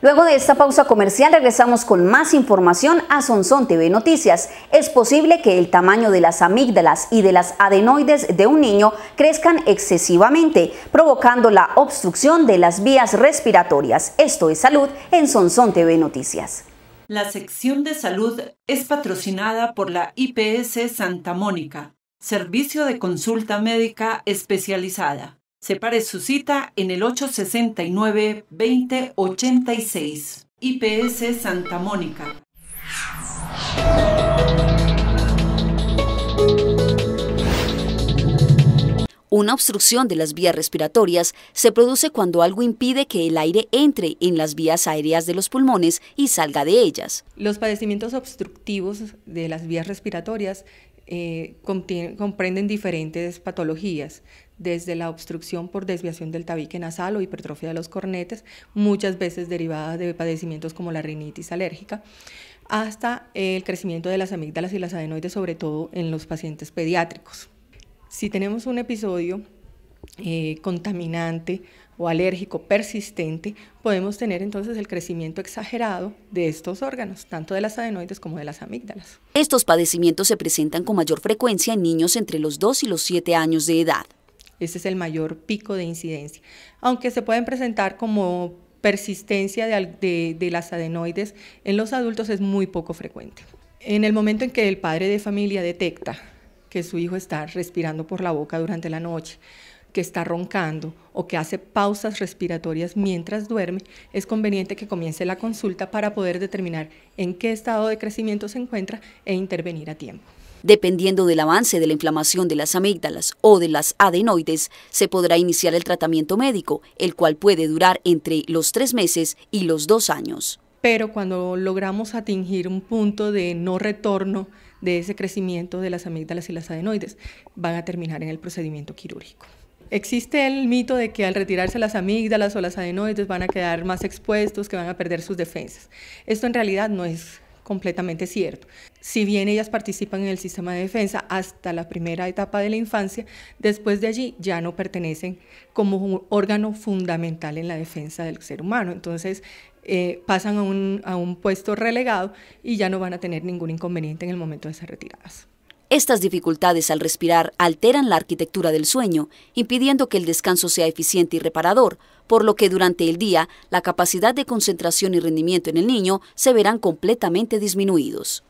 Luego de esta pausa comercial regresamos con más información a Sonson TV Noticias. Es posible que el tamaño de las amígdalas y de las adenoides de un niño crezcan excesivamente, provocando la obstrucción de las vías respiratorias. Esto es salud en Sonson TV Noticias. La sección de salud es patrocinada por la IPS Santa Mónica, servicio de consulta médica especializada. Separe su cita en el 869-2086. IPS Santa Mónica. Una obstrucción de las vías respiratorias se produce cuando algo impide que el aire entre en las vías aéreas de los pulmones y salga de ellas. Los padecimientos obstructivos de las vías respiratorias eh, comprenden diferentes patologías, desde la obstrucción por desviación del tabique nasal o hipertrofia de los cornetes, muchas veces derivadas de padecimientos como la rinitis alérgica, hasta el crecimiento de las amígdalas y las adenoides, sobre todo en los pacientes pediátricos. Si tenemos un episodio eh, contaminante o alérgico persistente, podemos tener entonces el crecimiento exagerado de estos órganos, tanto de las adenoides como de las amígdalas. Estos padecimientos se presentan con mayor frecuencia en niños entre los 2 y los 7 años de edad. Ese es el mayor pico de incidencia, aunque se pueden presentar como persistencia de las adenoides en los adultos es muy poco frecuente. En el momento en que el padre de familia detecta que su hijo está respirando por la boca durante la noche que está roncando o que hace pausas respiratorias mientras duerme, es conveniente que comience la consulta para poder determinar en qué estado de crecimiento se encuentra e intervenir a tiempo. Dependiendo del avance de la inflamación de las amígdalas o de las adenoides, se podrá iniciar el tratamiento médico, el cual puede durar entre los tres meses y los dos años. Pero cuando logramos atingir un punto de no retorno de ese crecimiento de las amígdalas y las adenoides, van a terminar en el procedimiento quirúrgico. Existe el mito de que al retirarse las amígdalas o las adenoides van a quedar más expuestos, que van a perder sus defensas. Esto en realidad no es completamente cierto. Si bien ellas participan en el sistema de defensa hasta la primera etapa de la infancia, después de allí ya no pertenecen como un órgano fundamental en la defensa del ser humano. Entonces eh, pasan a un, a un puesto relegado y ya no van a tener ningún inconveniente en el momento de ser retiradas. Estas dificultades al respirar alteran la arquitectura del sueño, impidiendo que el descanso sea eficiente y reparador, por lo que durante el día la capacidad de concentración y rendimiento en el niño se verán completamente disminuidos.